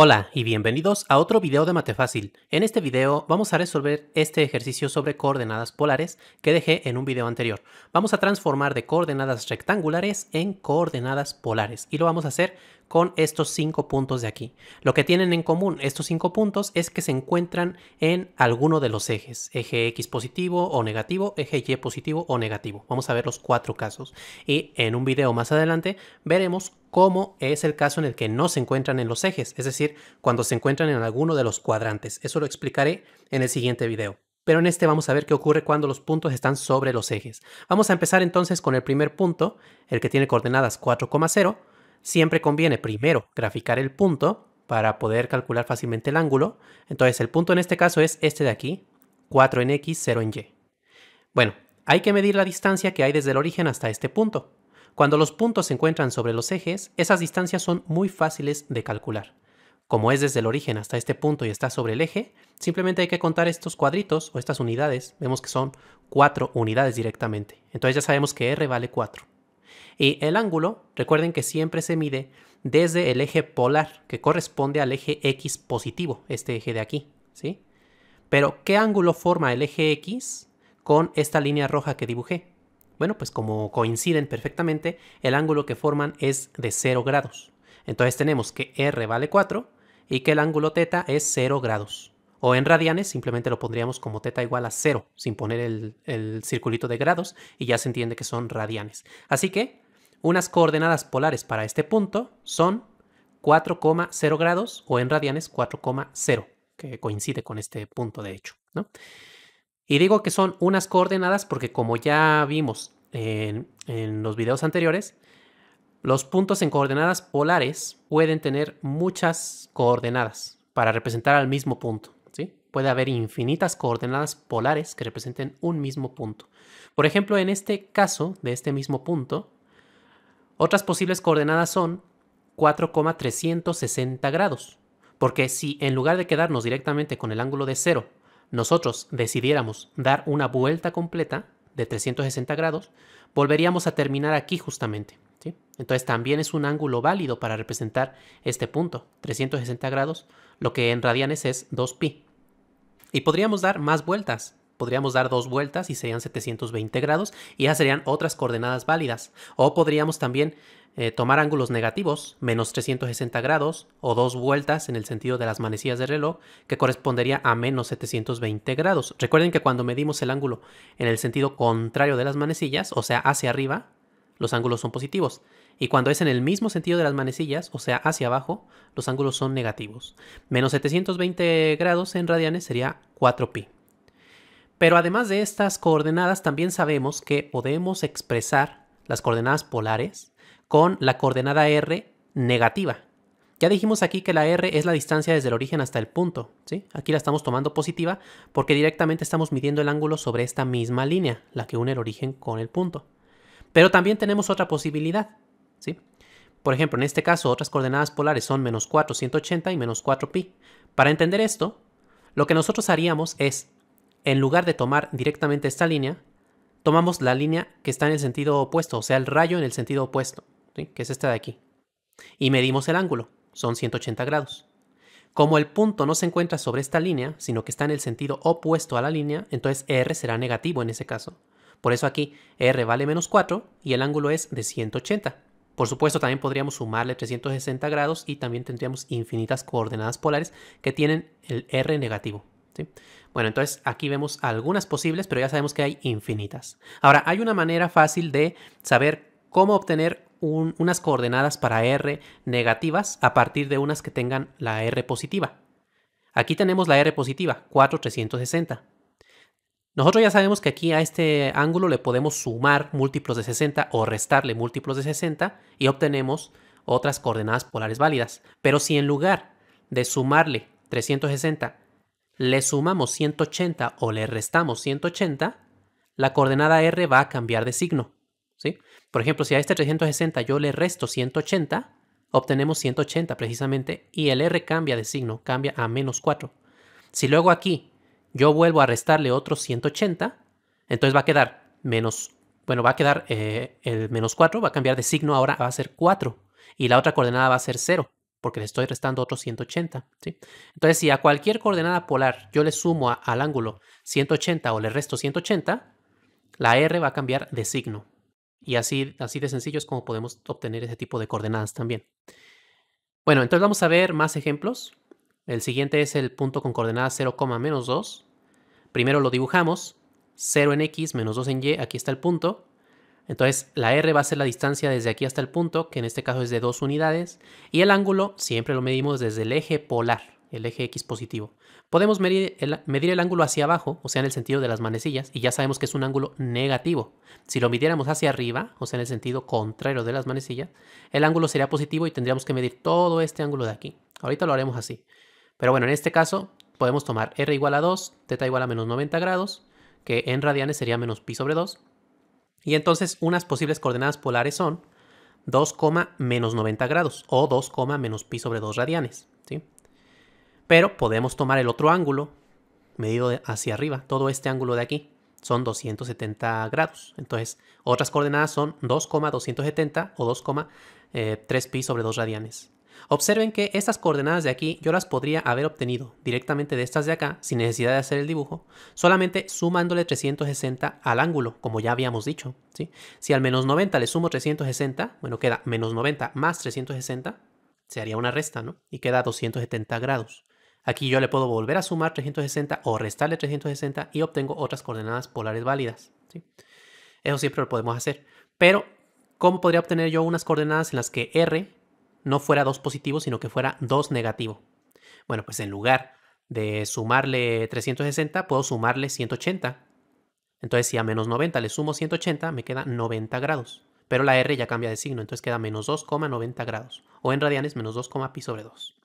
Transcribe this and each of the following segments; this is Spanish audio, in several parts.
Hola y bienvenidos a otro video de Mate Fácil. En este video vamos a resolver este ejercicio sobre coordenadas polares que dejé en un video anterior. Vamos a transformar de coordenadas rectangulares en coordenadas polares y lo vamos a hacer con estos cinco puntos de aquí. Lo que tienen en común estos cinco puntos es que se encuentran en alguno de los ejes, eje X positivo o negativo, eje Y positivo o negativo. Vamos a ver los cuatro casos y en un video más adelante veremos cómo es el caso en el que no se encuentran en los ejes, es decir, cuando se encuentran en alguno de los cuadrantes. Eso lo explicaré en el siguiente video pero en este vamos a ver qué ocurre cuando los puntos están sobre los ejes. Vamos a empezar entonces con el primer punto, el que tiene coordenadas 4,0 siempre conviene primero graficar el punto para poder calcular fácilmente el ángulo. Entonces el punto en este caso es este de aquí, 4 en X, 0 en Y. Bueno, hay que medir la distancia que hay desde el origen hasta este punto. Cuando los puntos se encuentran sobre los ejes, esas distancias son muy fáciles de calcular. Como es desde el origen hasta este punto y está sobre el eje, simplemente hay que contar estos cuadritos o estas unidades. Vemos que son 4 unidades directamente. Entonces ya sabemos que R vale 4. Y el ángulo, recuerden que siempre se mide desde el eje polar, que corresponde al eje X positivo, este eje de aquí, ¿sí? Pero, ¿qué ángulo forma el eje X con esta línea roja que dibujé? Bueno, pues como coinciden perfectamente, el ángulo que forman es de 0 grados. Entonces tenemos que R vale 4 y que el ángulo θ es 0 grados o en radianes simplemente lo pondríamos como teta igual a 0, sin poner el, circulito de grados, y ya se entiende que son radianes. Así que unas coordenadas polares para este punto son 4,0 grados o en radianes 4,0, que coincide con este punto de hecho. Y digo que son unas coordenadas porque como ya vimos en los videos anteriores, los puntos en coordenadas polares pueden tener muchas coordenadas para representar al mismo punto puede haber infinitas coordenadas polares que representen un mismo punto. Por ejemplo, en este caso de este mismo punto, otras posibles coordenadas son 4,360 grados. Porque si en lugar de quedarnos directamente con el ángulo de 0, nosotros decidiéramos dar una vuelta completa de 360 grados, volveríamos a terminar aquí justamente. Entonces también es un ángulo válido para representar este punto, 360 grados, lo que en radianes es 2pi. Y podríamos dar más vueltas. Podríamos dar dos vueltas y serían 720 grados y ya serían otras coordenadas válidas. O podríamos también eh, tomar ángulos negativos, menos 360 grados, o dos vueltas en el sentido de las manecillas del reloj, que correspondería a menos 720 grados. Recuerden que cuando medimos el ángulo en el sentido contrario de las manecillas, o sea, hacia arriba, los ángulos son positivos y cuando es en el mismo sentido de las manecillas, o sea, hacia abajo, los ángulos son negativos. Menos 720 grados en radianes sería 4pi. Pero además de estas coordenadas, también sabemos que podemos expresar las coordenadas polares con la coordenada r negativa. Ya dijimos aquí que la r es la distancia desde el origen hasta el punto, Aquí la estamos tomando positiva porque directamente estamos midiendo el ángulo sobre esta misma línea, la que une el origen con el punto. Pero también tenemos otra posibilidad, por ejemplo, en este caso, otras coordenadas polares son menos 4, 180 y menos 4pi. Para entender esto, lo que nosotros haríamos es, en lugar de tomar directamente esta línea, tomamos la línea que está en el sentido opuesto, o sea, el rayo en el sentido opuesto, que es esta de aquí. Y medimos el ángulo, son 180 grados. Como el punto no se encuentra sobre esta línea, sino que está en el sentido opuesto a la línea, entonces R será negativo en ese caso. Por eso aquí R vale menos 4 y el ángulo es de 180. Por supuesto, también podríamos sumarle 360 grados y también tendríamos infinitas coordenadas polares que tienen el R negativo. Bueno, entonces aquí vemos algunas posibles, pero ya sabemos que hay infinitas. Ahora, hay una manera fácil de saber cómo obtener unas coordenadas para R negativas a partir de unas que tengan la R positiva. Aquí tenemos la R positiva, 4, nosotros ya sabemos que aquí a este ángulo le podemos sumar múltiplos de 60 o restarle múltiplos de 60 y obtenemos otras coordenadas polares válidas. Pero si en lugar de sumarle 360 le sumamos 180 o le restamos 180, la coordenada r va a cambiar de signo. Por ejemplo, si a este 360 yo le resto 180, obtenemos 180 precisamente y el r cambia de signo, cambia a menos 4. Si luego aquí yo vuelvo a restarle otro 180, entonces va a quedar menos, bueno, va a quedar eh, el menos 4, va a cambiar de signo, ahora va a ser 4, y la otra coordenada va a ser 0, porque le estoy restando otro 180, ¿sí? Entonces, si a cualquier coordenada polar yo le sumo al ángulo 180 o le resto 180, la R va a cambiar de signo. Y así, así de sencillo es como podemos obtener ese tipo de coordenadas también. Bueno, entonces vamos a ver más ejemplos. El siguiente es el punto con coordenada 0, menos 2. Primero lo dibujamos, 0 en x menos 2 en y, aquí está el punto. Entonces la r va a ser la distancia desde aquí hasta el punto, que en este caso es de 2 unidades. Y el ángulo siempre lo medimos desde el eje polar, el eje x positivo. Podemos medir el, medir el ángulo hacia abajo, o sea, en el sentido de las manecillas, y ya sabemos que es un ángulo negativo. Si lo midiéramos hacia arriba, o sea, en el sentido contrario de las manecillas, el ángulo sería positivo y tendríamos que medir todo este ángulo de aquí. Ahorita lo haremos así. Pero bueno, en este caso podemos tomar R igual a 2, teta igual a menos 90 grados, que en radianes sería menos pi sobre 2. Y entonces unas posibles coordenadas polares son 2, menos 90 grados o 2, menos pi sobre 2 radianes. ¿sí? Pero podemos tomar el otro ángulo medido hacia arriba, todo este ángulo de aquí, son 270 grados. Entonces, otras coordenadas son 2,270 o 2,3 eh, pi sobre 2 radianes. Observen que estas coordenadas de aquí yo las podría haber obtenido directamente de estas de acá sin necesidad de hacer el dibujo, solamente sumándole 360 al ángulo, como ya habíamos dicho. ¿sí? Si al menos 90 le sumo 360, bueno, queda menos 90 más 360, se haría una resta, ¿no? Y queda 270 grados. Aquí yo le puedo volver a sumar 360 o restarle 360 y obtengo otras coordenadas polares válidas. Eso siempre lo podemos hacer. Pero, ¿cómo podría obtener yo unas coordenadas en las que R no fuera 2 positivo, sino que fuera 2 negativo. Bueno, pues en lugar de sumarle 360, puedo sumarle 180. Entonces si a menos 90 le sumo 180, me queda 90 grados. Pero la R ya cambia de signo, entonces queda menos 2,90 grados. O en radianes, menos 2, pi sobre 2.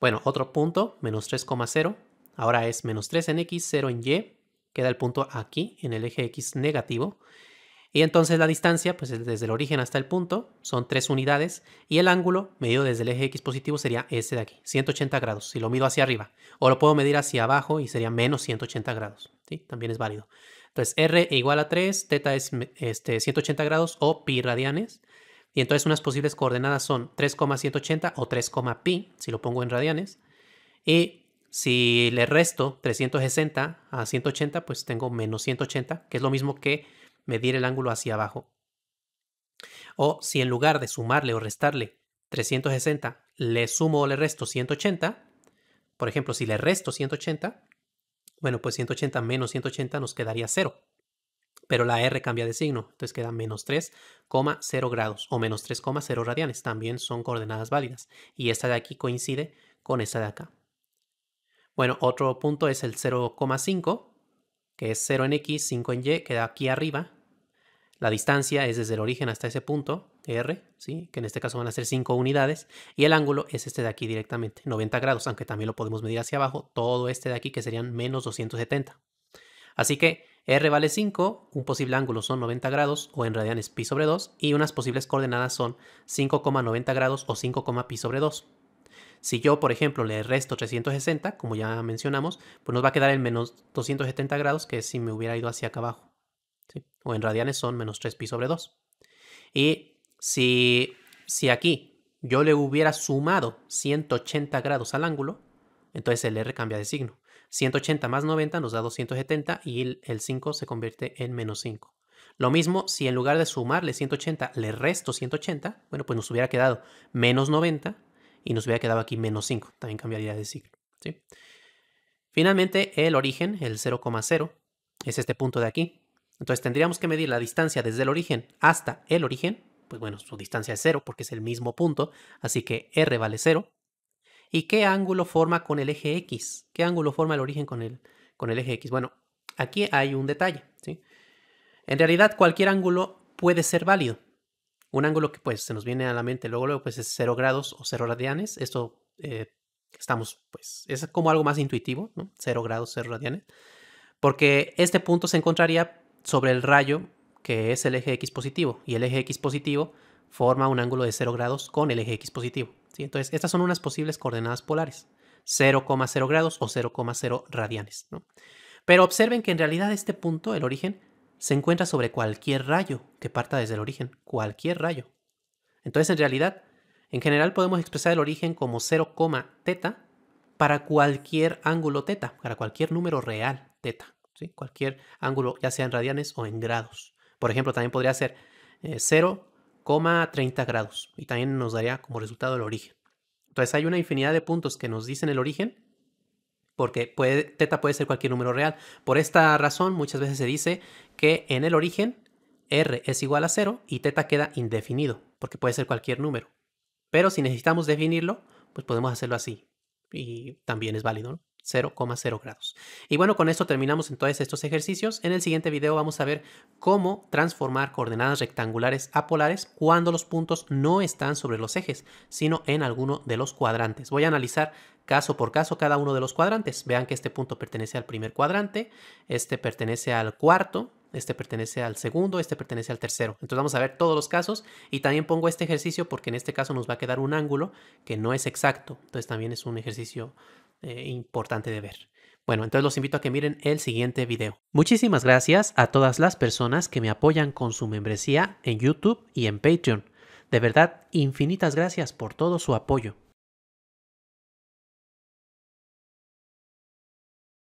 Bueno, otro punto, menos 3,0. Ahora es menos 3 en X, 0 en Y. Queda el punto aquí, en el eje X negativo. Y entonces la distancia, pues desde el origen hasta el punto, son tres unidades. Y el ángulo, medido desde el eje X positivo, sería este de aquí, 180 grados, si lo mido hacia arriba. O lo puedo medir hacia abajo y sería menos 180 grados. ¿sí? También es válido. Entonces R igual a 3, teta es este, 180 grados o pi radianes. Y entonces unas posibles coordenadas son 3,180 o 3,pi si lo pongo en radianes. Y si le resto 360 a 180, pues tengo menos 180, que es lo mismo que medir el ángulo hacia abajo. O si en lugar de sumarle o restarle 360, le sumo o le resto 180, por ejemplo, si le resto 180, bueno, pues 180 menos 180 nos quedaría 0. Pero la R cambia de signo, entonces queda menos 3,0 grados o menos 3,0 radianes. También son coordenadas válidas. Y esta de aquí coincide con esta de acá. Bueno, otro punto es el 0,5 que es 0 en x, 5 en y, queda aquí arriba. La distancia es desde el origen hasta ese punto, r, ¿sí? que en este caso van a ser 5 unidades, y el ángulo es este de aquí directamente, 90 grados, aunque también lo podemos medir hacia abajo, todo este de aquí que serían menos 270. Así que r vale 5, un posible ángulo son 90 grados o en radianes pi sobre 2 y unas posibles coordenadas son 5,90 grados o 5, pi sobre 2. Si yo, por ejemplo, le resto 360, como ya mencionamos, pues nos va a quedar el menos 270 grados, que es si me hubiera ido hacia acá abajo. O en radianes son menos 3 pi sobre 2. Y si, si aquí yo le hubiera sumado 180 grados al ángulo, entonces el R cambia de signo. 180 más 90 nos da 270 y el 5 se convierte en menos 5. Lo mismo si en lugar de sumarle 180 le resto 180, bueno, pues nos hubiera quedado menos 90 y nos hubiera quedado aquí menos 5, también cambiaría de ciclo, ¿sí? Finalmente, el origen, el 0,0, es este punto de aquí. Entonces tendríamos que medir la distancia desde el origen hasta el origen. Pues bueno, su distancia es 0 porque es el mismo punto, así que R vale 0. ¿Y qué ángulo forma con el eje X? ¿Qué ángulo forma el origen con el, con el eje X? Bueno, aquí hay un detalle. ¿sí? En realidad cualquier ángulo puede ser válido. Un ángulo que pues se nos viene a la mente luego, luego pues es 0 grados o 0 radianes. Esto eh, estamos pues es como algo más intuitivo, ¿no? 0 grados, 0 radianes. Porque este punto se encontraría sobre el rayo que es el eje X positivo y el eje X positivo forma un ángulo de 0 grados con el eje X positivo. ¿sí? Entonces estas son unas posibles coordenadas polares. 0,0 grados o 0,0 radianes. Pero observen que en realidad este punto, el origen, se encuentra sobre cualquier rayo que parta desde el origen, cualquier rayo. Entonces, en realidad, en general podemos expresar el origen como 0, teta para cualquier ángulo teta, para cualquier número real teta, cualquier ángulo, ya sea en radianes o en grados. Por ejemplo, también podría ser 0,30 eh, grados y también nos daría como resultado el origen. Entonces hay una infinidad de puntos que nos dicen el origen porque puede, teta puede ser cualquier número real. Por esta razón, muchas veces se dice que en el origen r es igual a 0 y teta queda indefinido, porque puede ser cualquier número. Pero si necesitamos definirlo, pues podemos hacerlo así. Y también es válido, ¿no? 0,0 grados. Y bueno, con esto terminamos entonces estos ejercicios. En el siguiente video vamos a ver cómo transformar coordenadas rectangulares a polares cuando los puntos no están sobre los ejes, sino en alguno de los cuadrantes. Voy a analizar caso por caso cada uno de los cuadrantes. Vean que este punto pertenece al primer cuadrante, este pertenece al cuarto, este pertenece al segundo, este pertenece al tercero. Entonces vamos a ver todos los casos y también pongo este ejercicio porque en este caso nos va a quedar un ángulo que no es exacto. Entonces también es un ejercicio eh, importante de ver. Bueno, entonces los invito a que miren el siguiente video. Muchísimas gracias a todas las personas que me apoyan con su membresía en YouTube y en Patreon. De verdad, infinitas gracias por todo su apoyo.